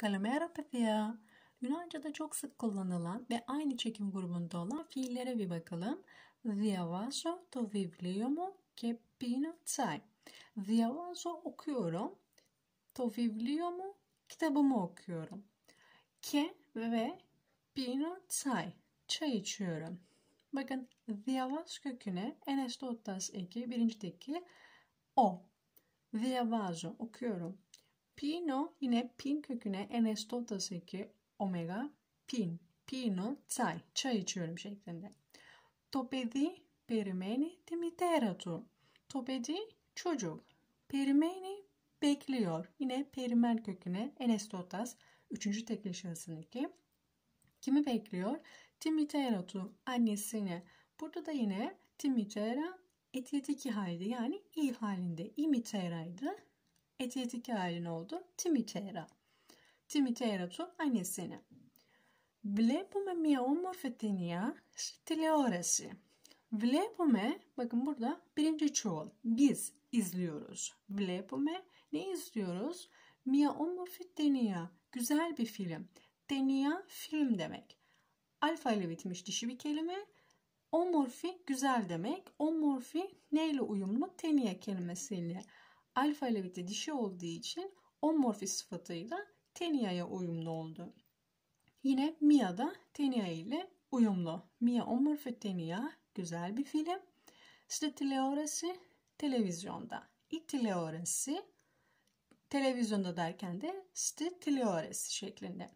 Kalamera Pepia. Yunanca'da çok sık kullanılan ve aynı çekim grubunda olan fiillere bir bakalım. Διαβάζω το βιβλίο μου και πίνω τσάι. Diavaso okuyorum. το To bibliomu kitabımı okuyorum. και ve πίνω τσάι Çay içiyorum. Bakın diavas köküne enes tottas eki birinci tekil o. Diavazo okuyorum. Pino yine pin köküne ns omega pin. Pino çay. Çay içiyorum şeklinde. Το παιδί περιμένει τη μητέρα του. Το παιδί çocuk. Περιμένει bekliyor. Yine perimen köküne enestotas, Üçüncü tekil şahsındaki. Kimi bekliyor? Timitera tu annesini. Burada da yine timitera etetiki halde yani i halinde imitera'ydı. Ecetik halin oldu. Timiteira. Timiteira του ανής είναι. Βλέπουμε μια όμορφη ταινία στη τηλεόραση. Βλέπουμε, bakın burada birinci çoğul. Biz izliyoruz. Βλέπουμε ne izliyoruz? Mia Omorfi Denia. Güzel bir film. Denia film demek. Alfa ile bitmiş dişi bir kelime. Omorfi güzel demek. Omorfi neyle uyumlu? Tenia kelimesiyle alfa ile birlikte dişi olduğu için omorfi sıfatıyla Tenia'ya uyumlu oldu. Yine Mia da Tenia ile uyumlu. Mia omorfi Tenia güzel bir film. Stileoresi televizyonda. İtileoresi televizyonda derken de Stileoresi şeklinde.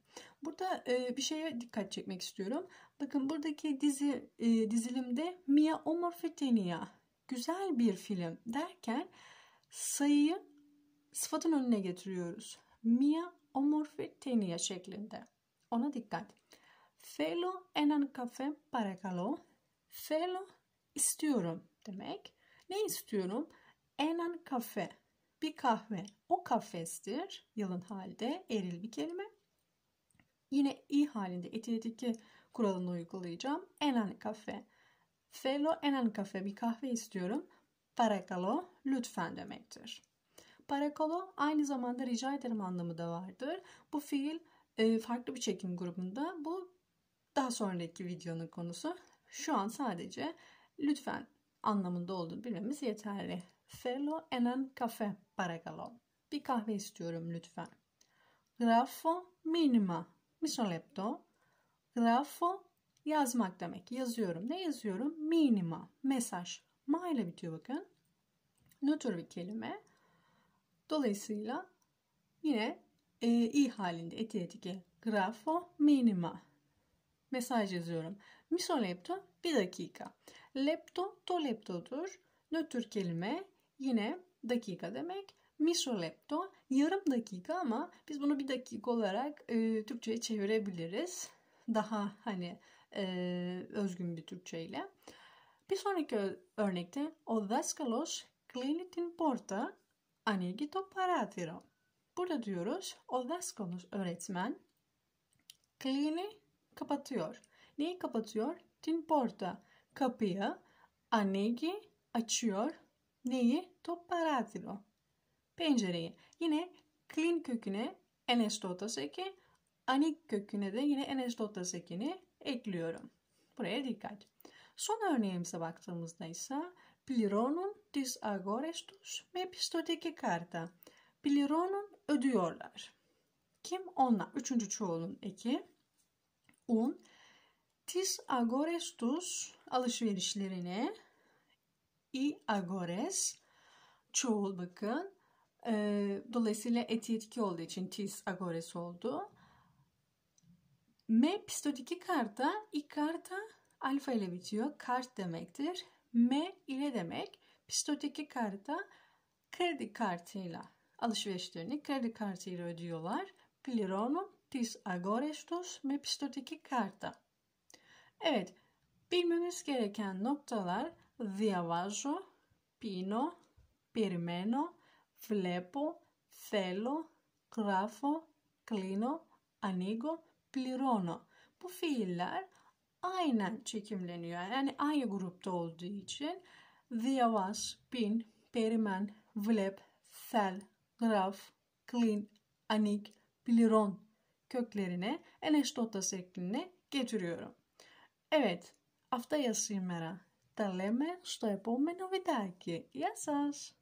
Burada e, bir şeye dikkat çekmek istiyorum. Bakın buradaki dizi e, dizilimde Mia omorfi Tenia güzel bir film derken sayıyı sıfatın önüne getiriyoruz. Mia omorfi şeklinde. Ona dikkat. Felo enan kafe παρακαλώ. Felo istiyorum demek. Ne istiyorum? Enan kafe. Bir kahve. O kafestir. Yalın halde eril bir kelime. Yine i halinde etiyetteki kuralını uygulayacağım. Enan kafe. Felo enan kafe. Bir kahve istiyorum. Parakalo lütfen demektir. Parakalo aynı zamanda rica ederim anlamı da vardır. Bu fiil e, farklı bir çekim grubunda. Bu daha sonraki videonun konusu. Şu an sadece lütfen anlamında olduğunu bilmemiz yeterli. Felo enen kafe parakalo. Bir kahve istiyorum lütfen. Grafo minima. Misolepto. Grafo yazmak demek. Yazıyorum. Ne yazıyorum? Minima. Mesaj ma ile bitiyor bakın. Nötr bir kelime. Dolayısıyla yine e, i halinde eti etike grafo minima mesaj yazıyorum. Misolepto bir dakika. Lepto to leptodur. Nötr kelime yine dakika demek. Misolepto yarım dakika ama biz bunu bir dakika olarak e, Türkçe'ye çevirebiliriz. Daha hani e, özgün bir Türkçe ile. Bir sonraki örnekte ο δάσκαλος κλείνει την πόρτα, ανοίγει το παράθυρο. Burada diyoruz o δάσκαλος öğretmen klini kapatıyor. Neyi kapatıyor? Την πόρτα. Kapıyı ανοίγει, açıyor. Neyi? Το παράθυρο. Pencereyi. Yine klin köküne enes dotası eki, anik köküne de yine enes dotası ekini ekliyorum. Buraya dikkat. Son örneğimize baktığımızda ise πληρώνουν τις αγορές τους με πιστωτική κάρτα. Πληρώνουν ödüyorlar. Kim? Onlar. Üçüncü çoğulun eki. Un. Tis agores tus alışverişlerine i agores çoğul bakın. E, dolayısıyla eti yetki olduğu için tis agores oldu. Me pistotiki karta i karta alfa ile bitiyor. Kart demektir. M ile demek. Pistoteki karta kredi kartıyla alışverişlerini kredi kartıyla ödüyorlar. Πληρώνω tis αγορές τους με karta. Evet, bilmemiz gereken noktalar διαβάζω, πίνω, περιμένω, βλέπω, θέλω, γράφω, κλείνω, ανοίγω, πληρώνω. Bu fiiller aynen çekimleniyor. Yani aynı grupta olduğu için Ziyavaş, Bin, Perimen, Vlep, Sel, Graf, Klin, Anik, pliron köklerine eneşdota şeklinde getiriyorum. Evet, αυτά για σήμερα. Τα λέμε στο επόμενο βιντεάκι. Γεια σας!